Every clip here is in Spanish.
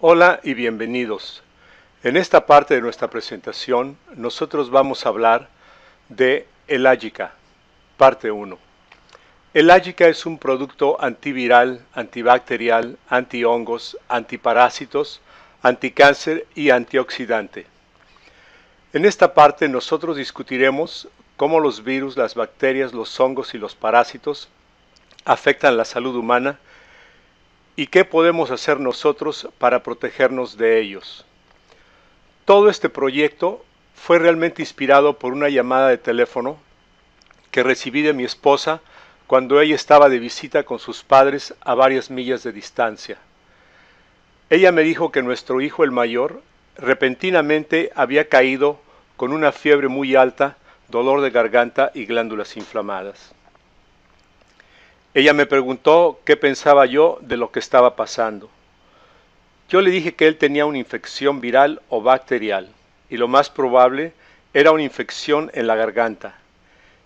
Hola y bienvenidos. En esta parte de nuestra presentación nosotros vamos a hablar de el ágica parte 1. El ágica es un producto antiviral, antibacterial, antihongos, antiparásitos, anticáncer y antioxidante. En esta parte nosotros discutiremos cómo los virus, las bacterias, los hongos y los parásitos afectan la salud humana y qué podemos hacer nosotros para protegernos de ellos. Todo este proyecto fue realmente inspirado por una llamada de teléfono que recibí de mi esposa cuando ella estaba de visita con sus padres a varias millas de distancia. Ella me dijo que nuestro hijo el mayor repentinamente había caído con una fiebre muy alta, dolor de garganta y glándulas inflamadas. Ella me preguntó qué pensaba yo de lo que estaba pasando. Yo le dije que él tenía una infección viral o bacterial y lo más probable era una infección en la garganta.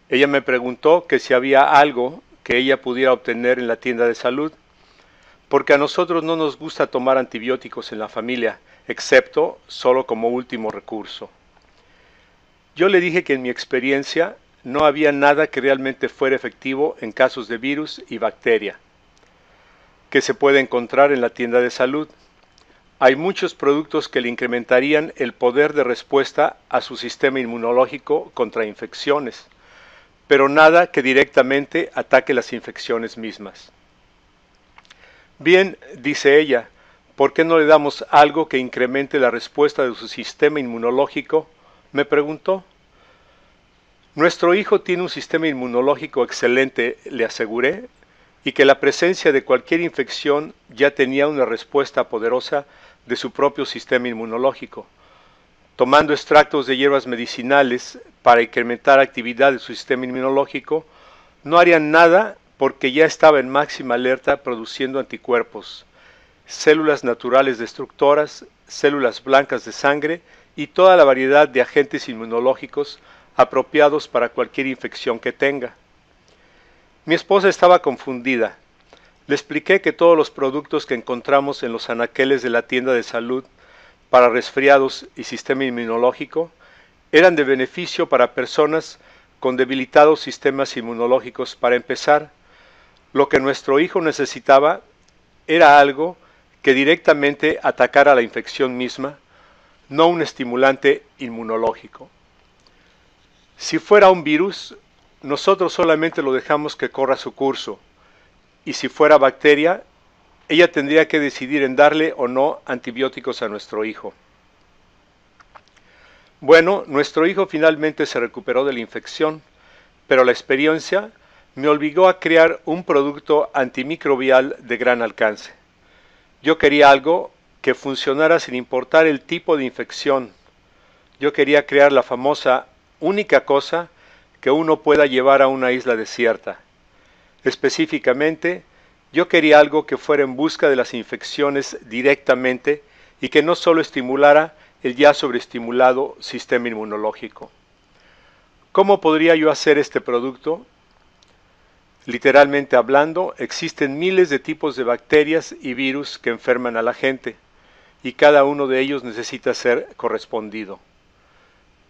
Ella me preguntó que si había algo que ella pudiera obtener en la tienda de salud, porque a nosotros no nos gusta tomar antibióticos en la familia, excepto solo como último recurso. Yo le dije que en mi experiencia no había nada que realmente fuera efectivo en casos de virus y bacteria, que se puede encontrar en la tienda de salud. Hay muchos productos que le incrementarían el poder de respuesta a su sistema inmunológico contra infecciones, pero nada que directamente ataque las infecciones mismas. Bien, dice ella, ¿por qué no le damos algo que incremente la respuesta de su sistema inmunológico? me preguntó. Nuestro hijo tiene un sistema inmunológico excelente, le aseguré, y que la presencia de cualquier infección ya tenía una respuesta poderosa de su propio sistema inmunológico. Tomando extractos de hierbas medicinales para incrementar actividad de su sistema inmunológico, no harían nada porque ya estaba en máxima alerta produciendo anticuerpos, células naturales destructoras, células blancas de sangre y toda la variedad de agentes inmunológicos apropiados para cualquier infección que tenga. Mi esposa estaba confundida. Le expliqué que todos los productos que encontramos en los anaqueles de la tienda de salud para resfriados y sistema inmunológico eran de beneficio para personas con debilitados sistemas inmunológicos para empezar. Lo que nuestro hijo necesitaba era algo que directamente atacara la infección misma, no un estimulante inmunológico. Si fuera un virus, nosotros solamente lo dejamos que corra su curso. Y si fuera bacteria, ella tendría que decidir en darle o no antibióticos a nuestro hijo. Bueno, nuestro hijo finalmente se recuperó de la infección, pero la experiencia me obligó a crear un producto antimicrobial de gran alcance. Yo quería algo que funcionara sin importar el tipo de infección. Yo quería crear la famosa única cosa que uno pueda llevar a una isla desierta. Específicamente, yo quería algo que fuera en busca de las infecciones directamente y que no solo estimulara el ya sobreestimulado sistema inmunológico. ¿Cómo podría yo hacer este producto? Literalmente hablando, existen miles de tipos de bacterias y virus que enferman a la gente, y cada uno de ellos necesita ser correspondido.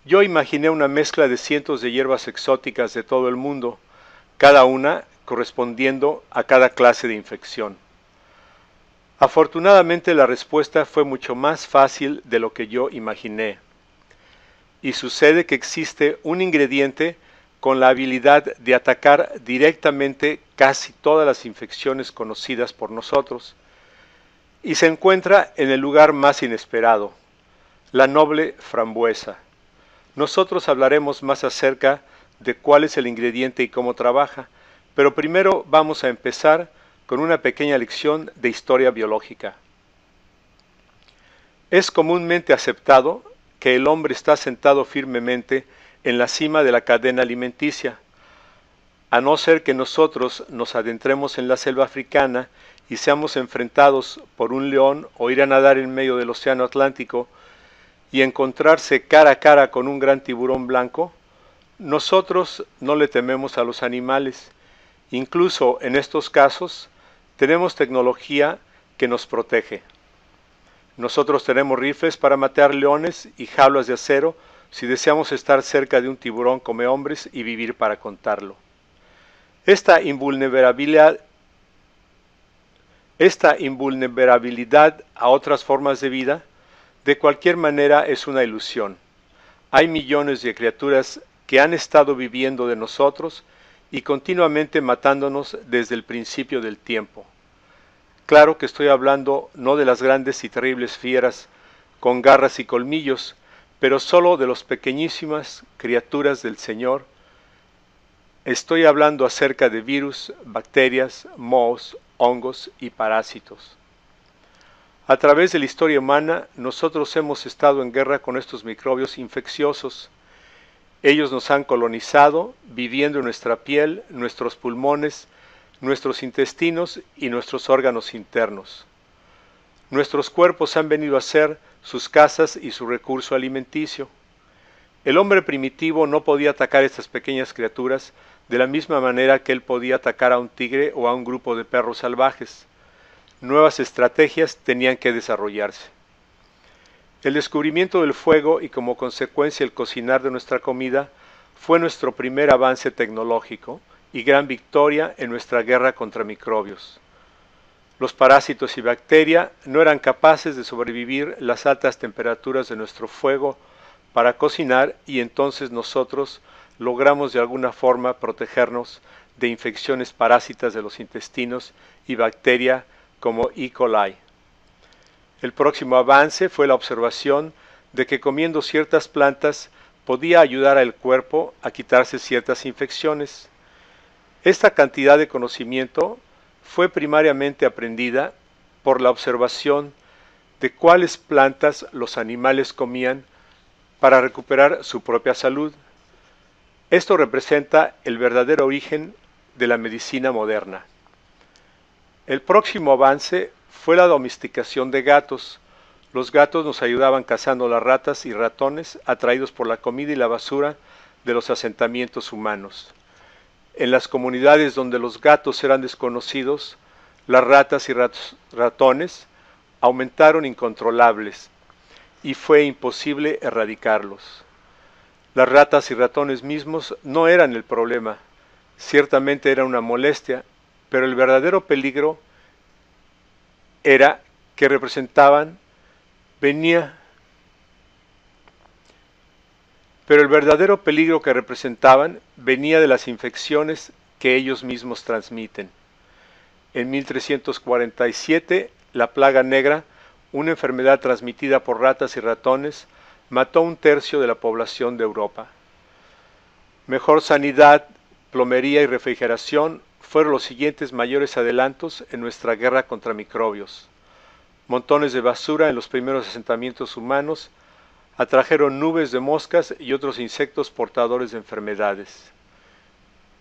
Yo imaginé una mezcla de cientos de hierbas exóticas de todo el mundo, cada una correspondiendo a cada clase de infección. Afortunadamente la respuesta fue mucho más fácil de lo que yo imaginé. Y sucede que existe un ingrediente con la habilidad de atacar directamente casi todas las infecciones conocidas por nosotros, y se encuentra en el lugar más inesperado, la noble frambuesa nosotros hablaremos más acerca de cuál es el ingrediente y cómo trabaja, pero primero vamos a empezar con una pequeña lección de historia biológica. Es comúnmente aceptado que el hombre está sentado firmemente en la cima de la cadena alimenticia, a no ser que nosotros nos adentremos en la selva africana y seamos enfrentados por un león o ir a nadar en medio del océano Atlántico y encontrarse cara a cara con un gran tiburón blanco, nosotros no le tememos a los animales. Incluso en estos casos tenemos tecnología que nos protege. Nosotros tenemos rifles para matar leones y jaulas de acero si deseamos estar cerca de un tiburón come hombres y vivir para contarlo. Esta invulnerabilidad, esta invulnerabilidad a otras formas de vida de cualquier manera es una ilusión. Hay millones de criaturas que han estado viviendo de nosotros y continuamente matándonos desde el principio del tiempo. Claro que estoy hablando no de las grandes y terribles fieras con garras y colmillos, pero solo de las pequeñísimas criaturas del Señor. Estoy hablando acerca de virus, bacterias, mohos, hongos y parásitos. A través de la historia humana, nosotros hemos estado en guerra con estos microbios infecciosos. Ellos nos han colonizado, viviendo en nuestra piel, nuestros pulmones, nuestros intestinos y nuestros órganos internos. Nuestros cuerpos han venido a ser sus casas y su recurso alimenticio. El hombre primitivo no podía atacar a estas pequeñas criaturas de la misma manera que él podía atacar a un tigre o a un grupo de perros salvajes nuevas estrategias tenían que desarrollarse. El descubrimiento del fuego y como consecuencia el cocinar de nuestra comida fue nuestro primer avance tecnológico y gran victoria en nuestra guerra contra microbios. Los parásitos y bacteria no eran capaces de sobrevivir las altas temperaturas de nuestro fuego para cocinar y entonces nosotros logramos de alguna forma protegernos de infecciones parásitas de los intestinos y bacteria como E. coli. El próximo avance fue la observación de que comiendo ciertas plantas podía ayudar al cuerpo a quitarse ciertas infecciones. Esta cantidad de conocimiento fue primariamente aprendida por la observación de cuáles plantas los animales comían para recuperar su propia salud. Esto representa el verdadero origen de la medicina moderna. El próximo avance fue la domesticación de gatos. Los gatos nos ayudaban cazando las ratas y ratones atraídos por la comida y la basura de los asentamientos humanos. En las comunidades donde los gatos eran desconocidos, las ratas y ratones aumentaron incontrolables y fue imposible erradicarlos. Las ratas y ratones mismos no eran el problema, ciertamente era una molestia pero el verdadero peligro era que representaban, venía, pero el verdadero peligro que representaban venía de las infecciones que ellos mismos transmiten. En 1347, la plaga negra, una enfermedad transmitida por ratas y ratones, mató un tercio de la población de Europa. Mejor sanidad, plomería y refrigeración fueron los siguientes mayores adelantos en nuestra guerra contra microbios. Montones de basura en los primeros asentamientos humanos atrajeron nubes de moscas y otros insectos portadores de enfermedades.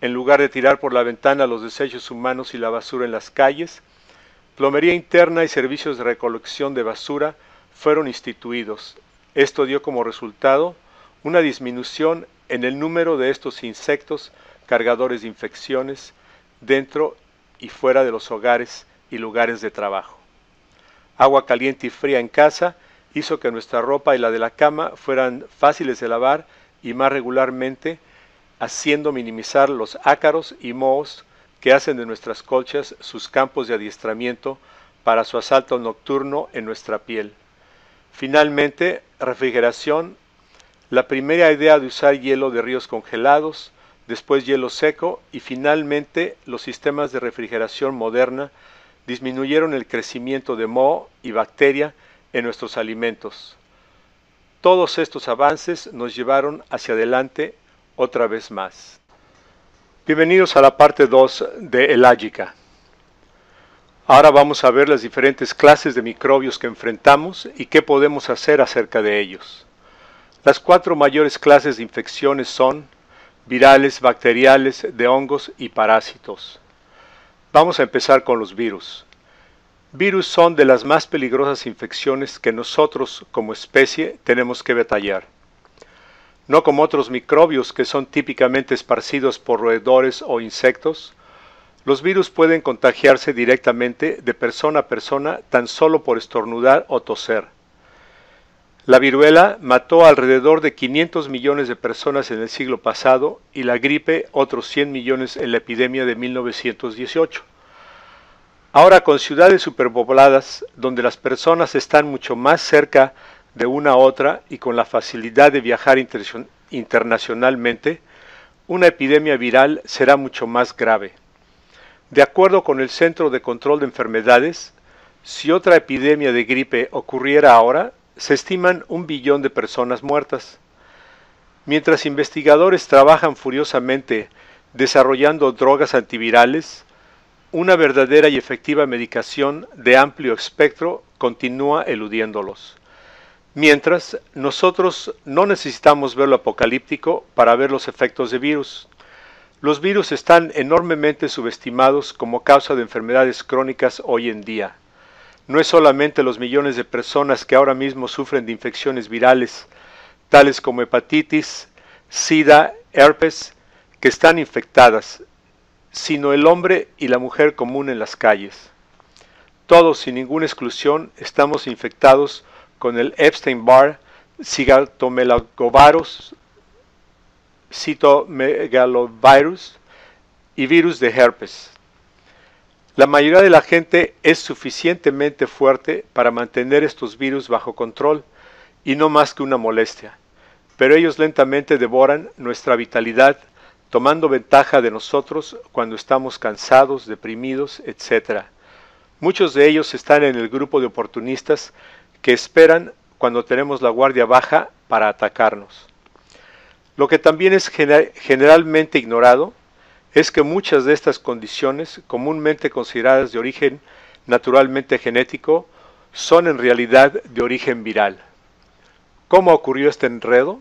En lugar de tirar por la ventana los desechos humanos y la basura en las calles, plomería interna y servicios de recolección de basura fueron instituidos. Esto dio como resultado una disminución en el número de estos insectos cargadores de infecciones dentro y fuera de los hogares y lugares de trabajo. Agua caliente y fría en casa hizo que nuestra ropa y la de la cama fueran fáciles de lavar y más regularmente, haciendo minimizar los ácaros y mohos que hacen de nuestras colchas sus campos de adiestramiento para su asalto nocturno en nuestra piel. Finalmente, refrigeración. La primera idea de usar hielo de ríos congelados, después hielo seco y finalmente los sistemas de refrigeración moderna disminuyeron el crecimiento de moho y bacteria en nuestros alimentos. Todos estos avances nos llevaron hacia adelante otra vez más. Bienvenidos a la parte 2 de Elágica. Ahora vamos a ver las diferentes clases de microbios que enfrentamos y qué podemos hacer acerca de ellos. Las cuatro mayores clases de infecciones son virales, bacteriales, de hongos y parásitos. Vamos a empezar con los virus. Virus son de las más peligrosas infecciones que nosotros como especie tenemos que batallar. No como otros microbios que son típicamente esparcidos por roedores o insectos, los virus pueden contagiarse directamente de persona a persona tan solo por estornudar o toser. La viruela mató alrededor de 500 millones de personas en el siglo pasado y la gripe otros 100 millones en la epidemia de 1918. Ahora con ciudades superpobladas, donde las personas están mucho más cerca de una a otra y con la facilidad de viajar internacionalmente, una epidemia viral será mucho más grave. De acuerdo con el Centro de Control de Enfermedades, si otra epidemia de gripe ocurriera ahora, se estiman un billón de personas muertas. Mientras investigadores trabajan furiosamente desarrollando drogas antivirales, una verdadera y efectiva medicación de amplio espectro continúa eludiéndolos. Mientras, nosotros no necesitamos ver lo apocalíptico para ver los efectos de virus. Los virus están enormemente subestimados como causa de enfermedades crónicas hoy en día no es solamente los millones de personas que ahora mismo sufren de infecciones virales, tales como hepatitis, sida, herpes, que están infectadas, sino el hombre y la mujer común en las calles. Todos, sin ninguna exclusión, estamos infectados con el Epstein-Barr, cigatomelagovirus, citomegalovirus y virus de herpes. La mayoría de la gente es suficientemente fuerte para mantener estos virus bajo control y no más que una molestia, pero ellos lentamente devoran nuestra vitalidad tomando ventaja de nosotros cuando estamos cansados, deprimidos, etc. Muchos de ellos están en el grupo de oportunistas que esperan cuando tenemos la guardia baja para atacarnos. Lo que también es generalmente ignorado es que muchas de estas condiciones, comúnmente consideradas de origen naturalmente genético, son en realidad de origen viral. ¿Cómo ocurrió este enredo?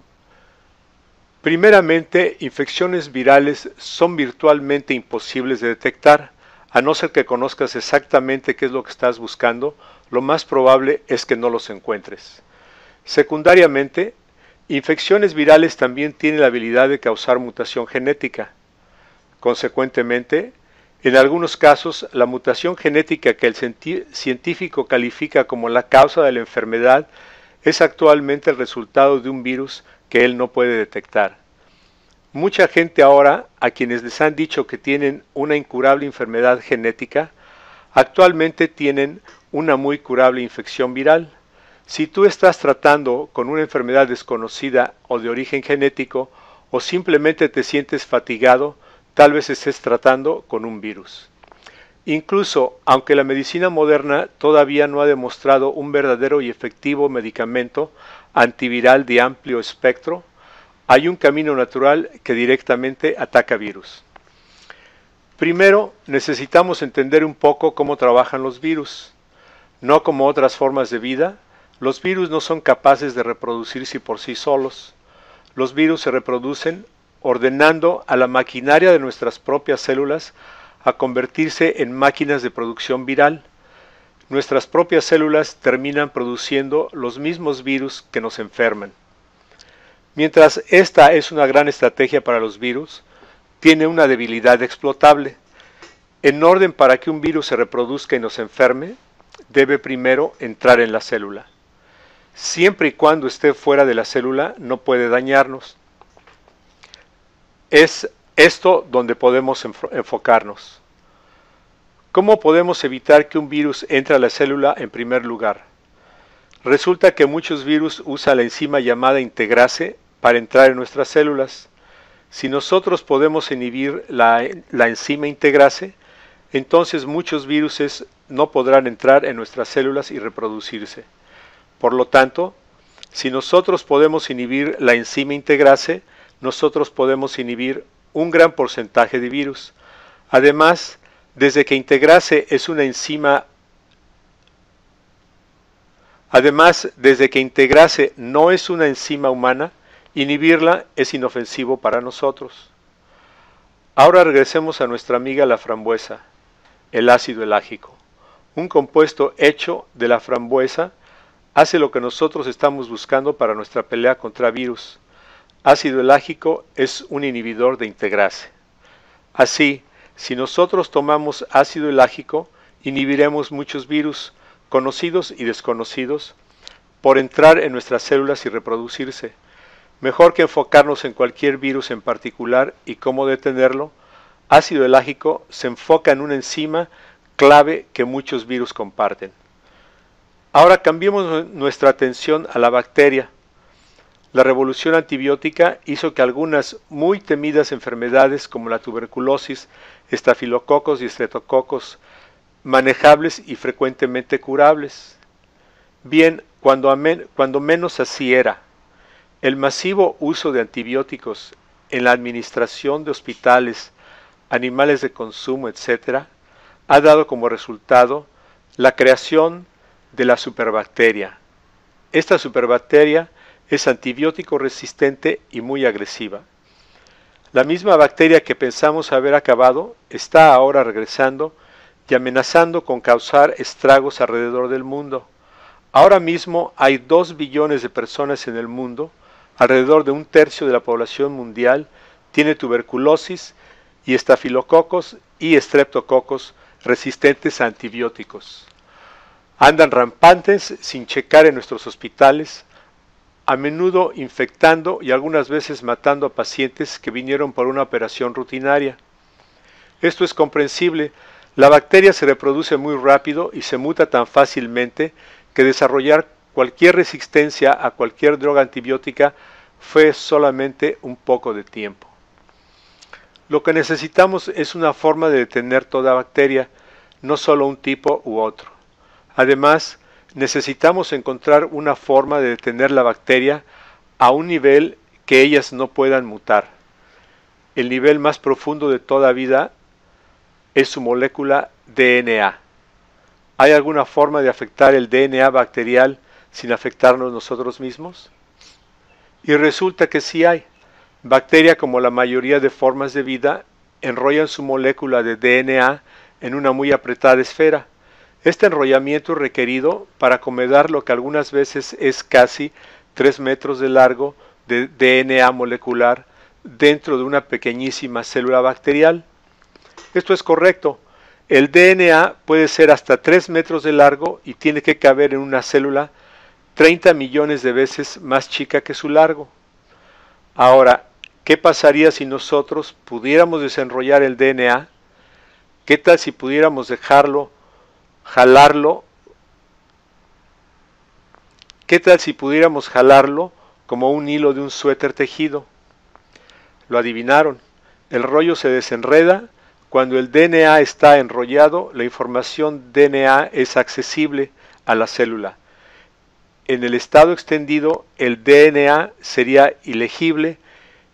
Primeramente, infecciones virales son virtualmente imposibles de detectar, a no ser que conozcas exactamente qué es lo que estás buscando, lo más probable es que no los encuentres. Secundariamente, infecciones virales también tienen la habilidad de causar mutación genética, Consecuentemente, en algunos casos, la mutación genética que el científico califica como la causa de la enfermedad es actualmente el resultado de un virus que él no puede detectar. Mucha gente ahora, a quienes les han dicho que tienen una incurable enfermedad genética, actualmente tienen una muy curable infección viral. Si tú estás tratando con una enfermedad desconocida o de origen genético, o simplemente te sientes fatigado, tal vez estés tratando con un virus. Incluso, aunque la medicina moderna todavía no ha demostrado un verdadero y efectivo medicamento antiviral de amplio espectro, hay un camino natural que directamente ataca virus. Primero, necesitamos entender un poco cómo trabajan los virus. No como otras formas de vida, los virus no son capaces de reproducirse por sí solos. Los virus se reproducen ordenando a la maquinaria de nuestras propias células a convertirse en máquinas de producción viral. Nuestras propias células terminan produciendo los mismos virus que nos enferman. Mientras esta es una gran estrategia para los virus, tiene una debilidad explotable. En orden para que un virus se reproduzca y nos enferme, debe primero entrar en la célula. Siempre y cuando esté fuera de la célula, no puede dañarnos. Es esto donde podemos enfocarnos. ¿Cómo podemos evitar que un virus entre a la célula en primer lugar? Resulta que muchos virus usan la enzima llamada integrase para entrar en nuestras células. Si nosotros podemos inhibir la, enzima integrase, entonces muchos virus no podrán entrar en nuestras células y reproducirse. Por lo tanto, si nosotros podemos inhibir la enzima integrase, nosotros podemos inhibir un gran porcentaje de virus. Además, desde que integrase es una enzima Además, desde que integrase no es una enzima humana, inhibirla es inofensivo para nosotros. Ahora regresemos a nuestra amiga la frambuesa, el ácido elágico. Un compuesto hecho de la frambuesa hace lo que nosotros estamos buscando para nuestra pelea contra virus ácido elágico es un inhibidor de integrase. Así, si nosotros tomamos ácido elágico, inhibiremos muchos virus, conocidos y desconocidos, por entrar en nuestras células y reproducirse. Mejor que enfocarnos en cualquier virus en particular y cómo detenerlo, ácido elágico se enfoca en una enzima clave que muchos virus comparten. Ahora cambiemos nuestra atención a la bacteria, la revolución antibiótica hizo que algunas muy temidas enfermedades como la tuberculosis, estafilococos y estreptococos, manejables y frecuentemente curables. Bien, cuando, cuando menos así era, el masivo uso de antibióticos en la administración de hospitales, animales de consumo, etc., ha dado como resultado la creación de la superbacteria. Esta superbacteria es antibiótico resistente y muy agresiva. La misma bacteria que pensamos haber acabado está ahora regresando y amenazando con causar estragos alrededor del mundo. Ahora mismo hay 2 billones de personas en el mundo, alrededor de un tercio de la población mundial tiene tuberculosis y estafilococos y estreptococos resistentes a antibióticos. Andan rampantes sin checar en nuestros hospitales, a menudo infectando y algunas veces matando a pacientes que vinieron por una operación rutinaria. Esto es comprensible, la bacteria se reproduce muy rápido y se muta tan fácilmente que desarrollar cualquier resistencia a cualquier droga antibiótica fue solamente un poco de tiempo. Lo que necesitamos es una forma de detener toda bacteria, no solo un tipo u otro. Además, necesitamos encontrar una forma de detener la bacteria a un nivel que ellas no puedan mutar. El nivel más profundo de toda vida es su molécula DNA. ¿Hay alguna forma de afectar el DNA bacterial sin afectarnos nosotros mismos? Y resulta que sí hay. Bacteria, como la mayoría de formas de vida, enrollan su molécula de DNA en una muy apretada esfera este enrollamiento es requerido para acomodar lo que algunas veces es casi 3 metros de largo de DNA molecular dentro de una pequeñísima célula bacterial. Esto es correcto. El DNA puede ser hasta 3 metros de largo y tiene que caber en una célula 30 millones de veces más chica que su largo. Ahora, ¿qué pasaría si nosotros pudiéramos desenrollar el DNA? ¿Qué tal si pudiéramos dejarlo jalarlo. ¿Qué tal si pudiéramos jalarlo como un hilo de un suéter tejido? Lo adivinaron. El rollo se desenreda. Cuando el DNA está enrollado, la información DNA es accesible a la célula. En el estado extendido, el DNA sería ilegible.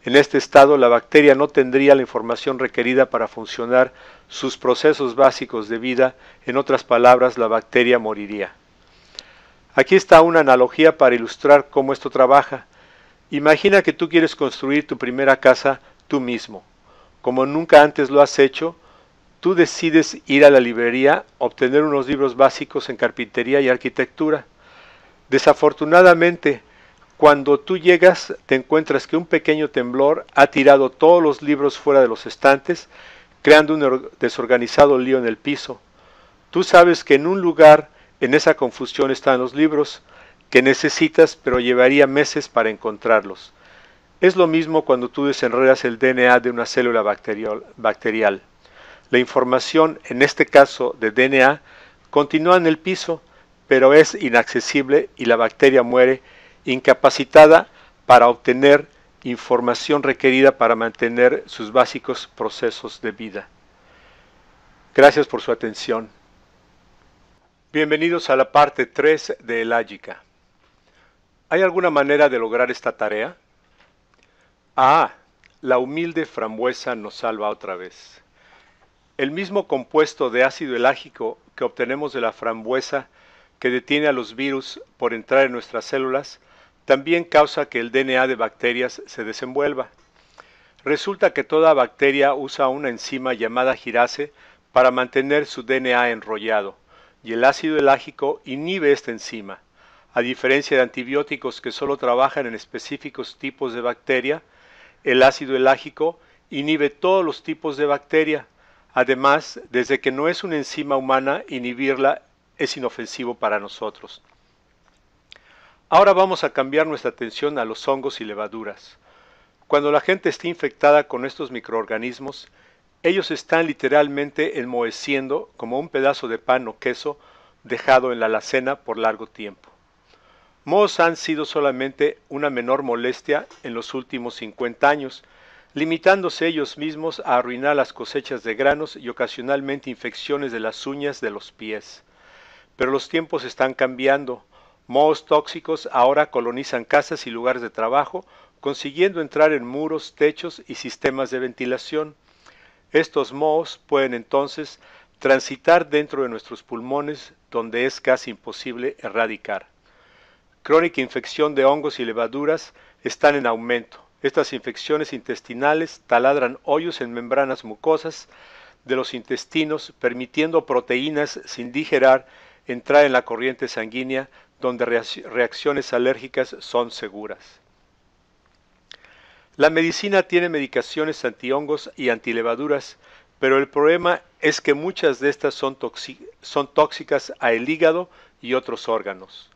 En este estado, la bacteria no tendría la información requerida para funcionar sus procesos básicos de vida, en otras palabras, la bacteria moriría. Aquí está una analogía para ilustrar cómo esto trabaja. Imagina que tú quieres construir tu primera casa tú mismo. Como nunca antes lo has hecho, tú decides ir a la librería, obtener unos libros básicos en carpintería y arquitectura. Desafortunadamente, cuando tú llegas te encuentras que un pequeño temblor ha tirado todos los libros fuera de los estantes creando un desorganizado lío en el piso. Tú sabes que en un lugar, en esa confusión están los libros, que necesitas pero llevaría meses para encontrarlos. Es lo mismo cuando tú desenredas el DNA de una célula bacterial. La información, en este caso de DNA, continúa en el piso, pero es inaccesible y la bacteria muere incapacitada para obtener información requerida para mantener sus básicos procesos de vida. Gracias por su atención. Bienvenidos a la parte 3 de ágica. ¿Hay alguna manera de lograr esta tarea? Ah, la humilde frambuesa nos salva otra vez. El mismo compuesto de ácido elágico que obtenemos de la frambuesa que detiene a los virus por entrar en nuestras células también causa que el DNA de bacterias se desenvuelva. Resulta que toda bacteria usa una enzima llamada girase para mantener su DNA enrollado, y el ácido elágico inhibe esta enzima. A diferencia de antibióticos que solo trabajan en específicos tipos de bacteria, el ácido elágico inhibe todos los tipos de bacteria. Además, desde que no es una enzima humana, inhibirla es inofensivo para nosotros. Ahora vamos a cambiar nuestra atención a los hongos y levaduras. Cuando la gente está infectada con estos microorganismos, ellos están literalmente enmoheciendo como un pedazo de pan o queso dejado en la alacena por largo tiempo. Mohos han sido solamente una menor molestia en los últimos 50 años, limitándose ellos mismos a arruinar las cosechas de granos y ocasionalmente infecciones de las uñas de los pies. Pero los tiempos están cambiando, Mohos tóxicos ahora colonizan casas y lugares de trabajo, consiguiendo entrar en muros, techos y sistemas de ventilación. Estos mohos pueden entonces transitar dentro de nuestros pulmones, donde es casi imposible erradicar. Crónica infección de hongos y levaduras están en aumento. Estas infecciones intestinales taladran hoyos en membranas mucosas de los intestinos, permitiendo proteínas sin digerar entrar en la corriente sanguínea, donde reacciones alérgicas son seguras. La medicina tiene medicaciones antihongos y antilevaduras, pero el problema es que muchas de estas son, son tóxicas el hígado y otros órganos.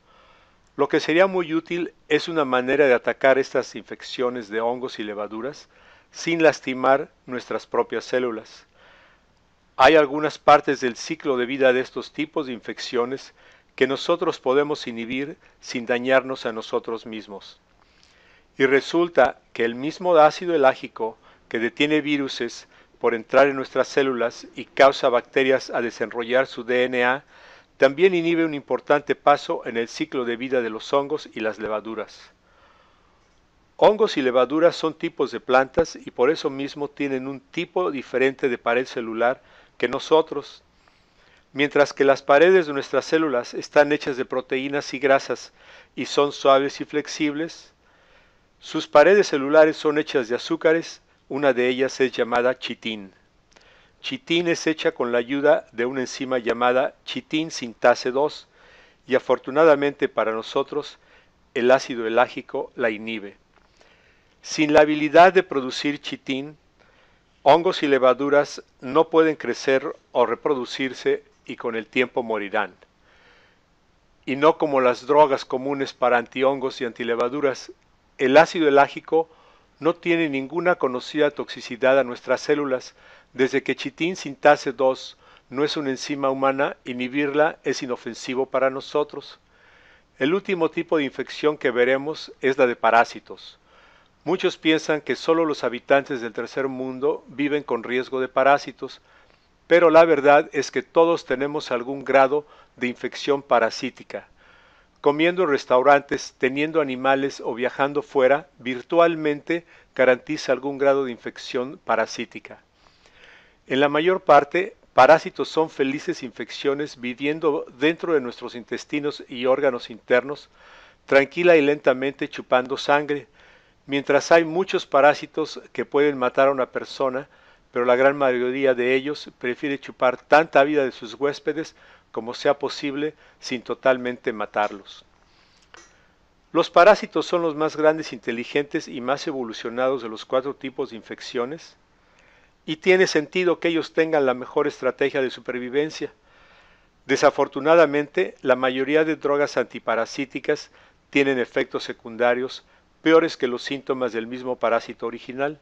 Lo que sería muy útil es una manera de atacar estas infecciones de hongos y levaduras sin lastimar nuestras propias células. Hay algunas partes del ciclo de vida de estos tipos de infecciones que nosotros podemos inhibir sin dañarnos a nosotros mismos. Y resulta que el mismo ácido elágico que detiene viruses por entrar en nuestras células y causa bacterias a desenrollar su DNA, también inhibe un importante paso en el ciclo de vida de los hongos y las levaduras. Hongos y levaduras son tipos de plantas y por eso mismo tienen un tipo diferente de pared celular que nosotros Mientras que las paredes de nuestras células están hechas de proteínas y grasas y son suaves y flexibles, sus paredes celulares son hechas de azúcares, una de ellas es llamada chitín. Chitín es hecha con la ayuda de una enzima llamada chitín sintase 2 y afortunadamente para nosotros el ácido elágico la inhibe. Sin la habilidad de producir chitín, hongos y levaduras no pueden crecer o reproducirse y con el tiempo morirán. Y no como las drogas comunes para antihongos y antilevaduras, el ácido elágico no tiene ninguna conocida toxicidad a nuestras células desde que chitín sintase 2 no es una enzima humana, inhibirla es inofensivo para nosotros. El último tipo de infección que veremos es la de parásitos. Muchos piensan que solo los habitantes del tercer mundo viven con riesgo de parásitos, pero la verdad es que todos tenemos algún grado de infección parasítica. Comiendo en restaurantes, teniendo animales o viajando fuera, virtualmente garantiza algún grado de infección parasítica. En la mayor parte, parásitos son felices infecciones viviendo dentro de nuestros intestinos y órganos internos, tranquila y lentamente chupando sangre, mientras hay muchos parásitos que pueden matar a una persona pero la gran mayoría de ellos prefiere chupar tanta vida de sus huéspedes como sea posible sin totalmente matarlos. Los parásitos son los más grandes, inteligentes y más evolucionados de los cuatro tipos de infecciones, y tiene sentido que ellos tengan la mejor estrategia de supervivencia. Desafortunadamente, la mayoría de drogas antiparasíticas tienen efectos secundarios peores que los síntomas del mismo parásito original.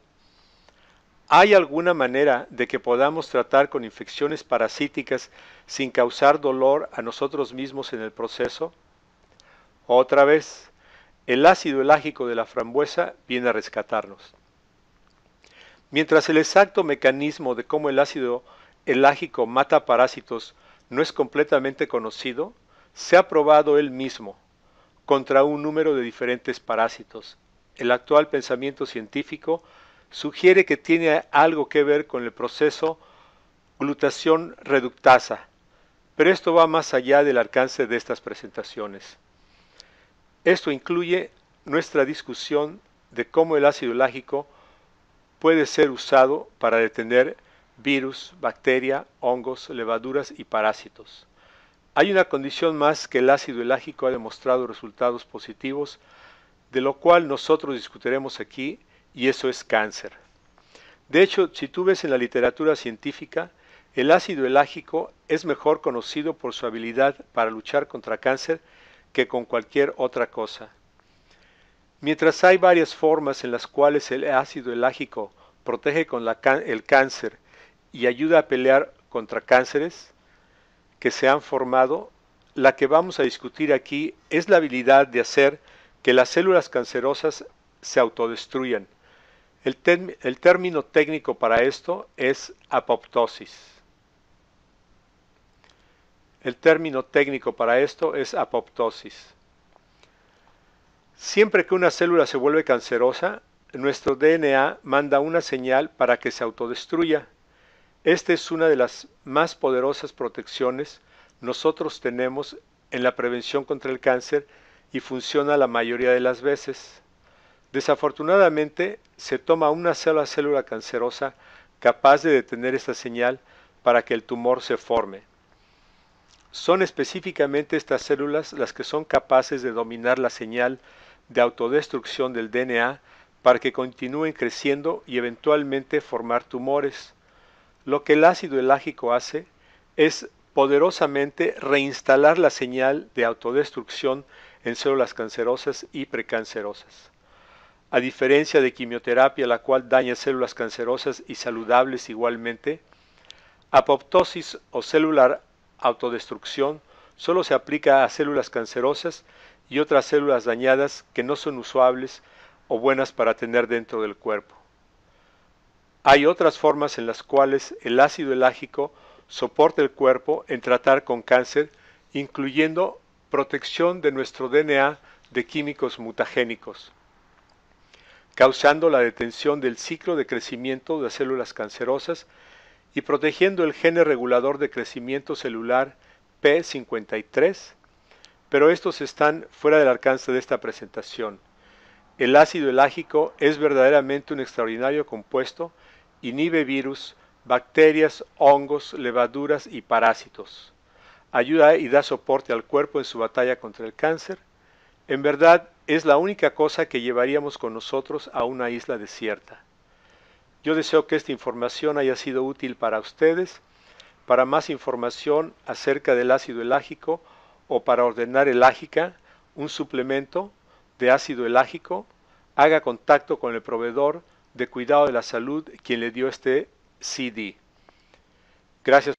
¿Hay alguna manera de que podamos tratar con infecciones parasíticas sin causar dolor a nosotros mismos en el proceso? Otra vez, el ácido elágico de la frambuesa viene a rescatarnos. Mientras el exacto mecanismo de cómo el ácido elágico mata parásitos no es completamente conocido, se ha probado él mismo contra un número de diferentes parásitos. El actual pensamiento científico sugiere que tiene algo que ver con el proceso glutación reductasa, pero esto va más allá del alcance de estas presentaciones. Esto incluye nuestra discusión de cómo el ácido lágico puede ser usado para detener virus, bacteria, hongos, levaduras y parásitos. Hay una condición más que el ácido elágico ha demostrado resultados positivos, de lo cual nosotros discutiremos aquí y eso es cáncer. De hecho, si tú ves en la literatura científica, el ácido elágico es mejor conocido por su habilidad para luchar contra cáncer que con cualquier otra cosa. Mientras hay varias formas en las cuales el ácido elágico protege con el cáncer y ayuda a pelear contra cánceres que se han formado, la que vamos a discutir aquí es la habilidad de hacer que las células cancerosas se autodestruyan el, término técnico para esto es apoptosis. El término técnico para esto es apoptosis. Siempre que una célula se vuelve cancerosa, nuestro DNA manda una señal para que se autodestruya. Esta es una de las más poderosas protecciones nosotros tenemos en la prevención contra el cáncer y funciona la mayoría de las veces. Desafortunadamente, se toma una sola célula cancerosa capaz de detener esta señal para que el tumor se forme. Son específicamente estas células las que son capaces de dominar la señal de autodestrucción del DNA para que continúen creciendo y eventualmente formar tumores. Lo que el ácido elágico hace es poderosamente reinstalar la señal de autodestrucción en células cancerosas y precancerosas. A diferencia de quimioterapia, la cual daña células cancerosas y saludables igualmente, apoptosis o celular autodestrucción solo se aplica a células cancerosas y otras células dañadas que no son usuables o buenas para tener dentro del cuerpo. Hay otras formas en las cuales el ácido elágico soporta el cuerpo en tratar con cáncer, incluyendo protección de nuestro DNA de químicos mutagénicos causando la detención del ciclo de crecimiento de células cancerosas y protegiendo el gene regulador de crecimiento celular P53, pero estos están fuera del alcance de esta presentación. El ácido elágico es verdaderamente un extraordinario compuesto, inhibe virus, bacterias, hongos, levaduras y parásitos. Ayuda y da soporte al cuerpo en su batalla contra el cáncer. En verdad es la única cosa que llevaríamos con nosotros a una isla desierta. Yo deseo que esta información haya sido útil para ustedes. Para más información acerca del ácido elágico o para ordenar elágica, un suplemento de ácido elágico, haga contacto con el proveedor de cuidado de la salud quien le dio este CD. Gracias.